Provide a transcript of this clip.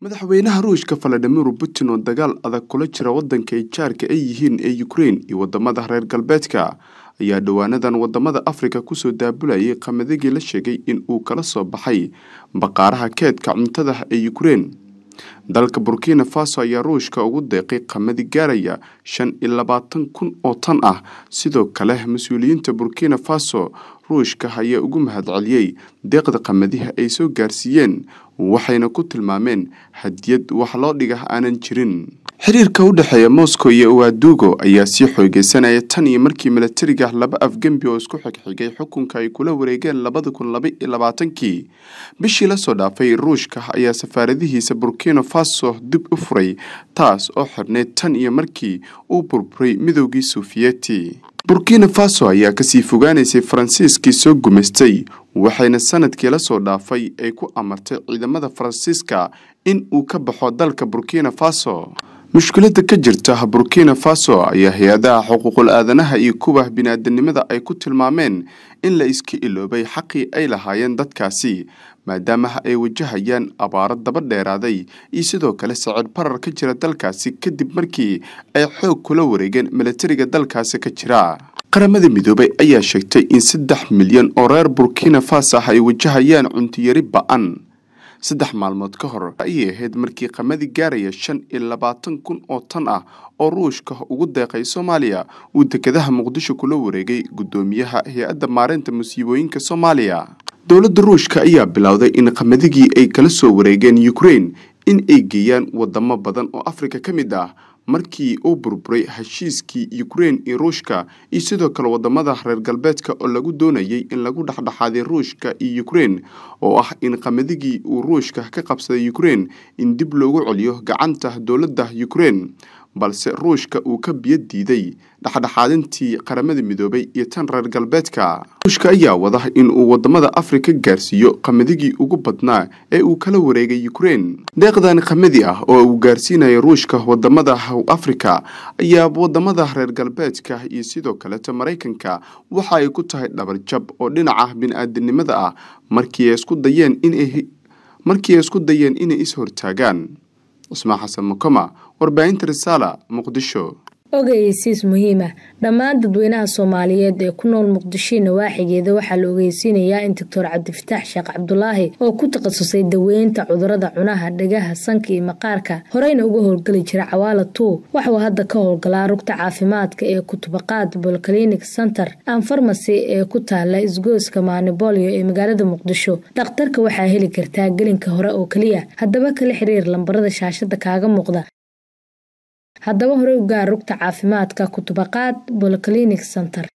madaxweynaha ruushka valadimiro putin oo dagaal adag kula jira waddanka ay jaarka ay yihiin ee ukrein iyo waddamada reer galbeedka ayaa dhowaanadan waddamada afrika kusoo daabulayay qamadagii la sheegay in uu kala soo baxay baqaaraha keedka cuntada ee ukrein dalka burkina faso ayaa ruushka ugu deeqay qamadi gaaraya shan iyo labaatan kun oo tan ah sidoo kale mas-uuliyiinta burkina faso ruushka ayaa ugu mahadceliyey deeqda qamadiha ay soo gaarsiiyeen waxayna ku tilmaameen hadiyad wax loo dhiga aanan jirin xiriirka u dhexeeya moscow iyo uadugo ayaa sii xoogeysanaya tan iyo markii milatariga laba afgembi oo isku xigxigay xukunka ay kula wareegeen labada kun laba iyo labaatankii bishii la soo dhaafay ruushka ayaa safaaradihiisa burkina faso dib u furay taas oo xirneyd tan iyo markii uu burburay midoogii sufiyeti burkina faso ayaa kasii fogaanaysay faransiiskii soo gumaystay waxayna sanadkii lasoo dhaafay ay ku amartay ciidamada faransiiska in uu ka baxo dalka burkina faso mushkiladda ka jirta burkina faso ayaa hay-adaha xuquuqul aadanaha iyo kuwa biniaadanimada ay ku tilmaameen in la iska iloobay xaqii ay lahaayeen dadkaasi maadaama ay wajahayaan abaaro daba dheeraaday iyo sidoo kale sicir barar ka jira dalkaasi kadib markii ay xoog kula wareegeen milatariga dalkaasi ka jira qaramada midoobay ayaa sheegtay in saddex milyan oo reer burkina faso ah ay wajahayaan cuntiyari ba-an saddex maalmood ka hor ayay ahayd markii qamadi gaaraya shan iyo labaatan kun oo tan ah oo ruushka ugu deeqay soomaaliya uu dekedaha muqdisho kula wareegay guddoomiyaha hay-adda maareynta musiibooyinka soomaaliya dowladda ruushka ayaa bilowday in qamadigii ay kala soo wareegeen ukrein in ay geeyaan wadamo badan oo afrika ka mid ah markii uu burburay heshiiskii ukrein iyo ruushka iyo sidoo kale wadamada reer galbeedka oo lagu doonayay in lagu dhexdhexaaday ruushka iyo ukrein oo ah in qamadigii uu ruushka ka qabsaday ukrein in dib loogu celiyo gacanta dowladda ukrein balse ruushka uu ka biyo diiday dhexdhexaadintii qaramada midoobay iyo tan reer galbeedka ruushka ayaa wada in uu wadamada afrika gaarsiiyo qamadidii ugu badnaa ee uu kala wareegay ukrein deeqdan qamadi ah oo uu gaarsiinayo ruushka wadamada afrika ayaa wadamada reer galbeedka iyo sidoo kaleta maraykanka waxa ay ku tahay dhabarjab oo dhinaca bini biniaadanimada ah markii ay isku dayeen inay is hortaagaan cismaan xasan mukama warbaahinta risaala muqdisho ogeysiis muhiima dhammaan dadweynaha soomaaliyeed ee ku nool muqdishoe nawaaxigeeda waxaa la ogeysiinayaa in doctor cabdifataax sheekh cabdulaahi oo ku takhasusay daweynta cudurada cunaha dhagaha sanka iyo maqaarka horeyna uga howlgeli jira cawaala tuu waxuu hadda ka howlgalaa rugta caafimaadka ee kutubaqaad bolclinic center aan farmasy ee ku taala isgooska maanibolyo ee magaalada muqdisho dhakhtarka waxaa heli kartaa gelinka hore oo keliya haddaba kala xiriir lambarada shaashada kaaga muuqda haddaba horey u gaar rugta caafimaadka kutubaqaad bolclinic center